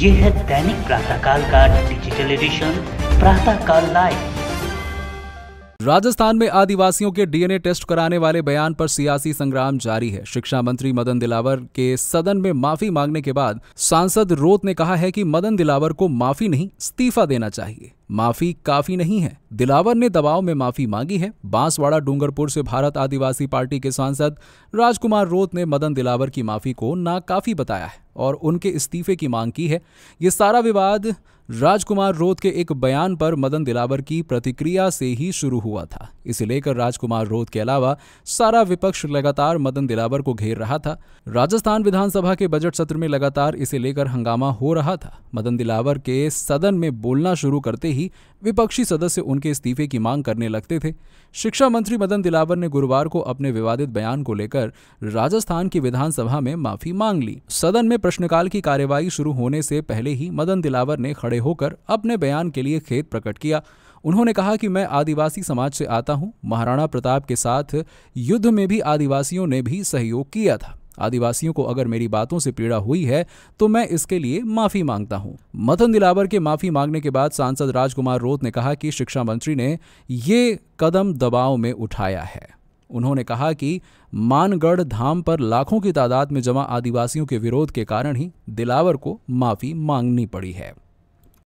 ये है दैनिक प्रातःकाल का digital edition Pratahkal live Rajasthan में आदिवासियों के डीएनए टेस्ट कराने वाले बयान पर सियासी संग्राम जारी है शिक्षा मंत्री मदन दिलावर के सदन में माफी मांगने के बाद सांसद रोत ने कहा है कि मदन दिलावर को माफी नहीं इस्तीफा देना चाहिए माफी काफी नहीं है दिलावर ने दबाव में माफी मांगी है बांसवाड़ा डूंगरपुर से भारत आदिवासी पार्टी के सांसद राजकुमार रोत ने मदन दिलावर की माफी को नाकाफी बताया है और उनके इस्तीफे की मांग की है ये सारा विवाद राजकुमार रोध के एक बयान पर मदन दिलावर की प्रतिक्रिया से ही शुरू हुआ था इसे लेकर राजकुमार रोध के अलावा सारा विपक्ष लगातार मदन दिलावर को घेर रहा था राजस्थान विधानसभा के बजट सत्र में लगातार इसे लेकर हंगामा हो रहा था मदन दिलावर के सदन में बोलना शुरू करते ही विपक्षी सदस्य उनके इस्तीफे की मांग करने लगते थे शिक्षा मंत्री मदन दिलावर ने गुरुवार को अपने विवादित बयान को लेकर राजस्थान की विधानसभा में माफी मांग ली सदन में प्रश्नकाल की कार्यवाही शुरू होने से पहले ही मदन दिलावर ने खड़े होकर अपने बयान के लिए खेत प्रकट किया उन्होंने कहा कि मैं आदिवासी समाज से आता हूं महाराणा प्रताप के साथ युद्ध में भी आदिवासियों ने भी सहयोग किया था आदिवासियों को अगर मेरी बातों से पीड़ा हुई है तो मैं इसके लिए माफी मांगता हूं। मथन दिलावर के माफी मांगने के बाद सांसद राजकुमार रोत ने कहा कि शिक्षा मंत्री ने ये कदम दबाव में उठाया है उन्होंने कहा कि मानगढ़ धाम पर लाखों की तादाद में जमा आदिवासियों के विरोध के कारण ही दिलावर को माफी मांगनी पड़ी है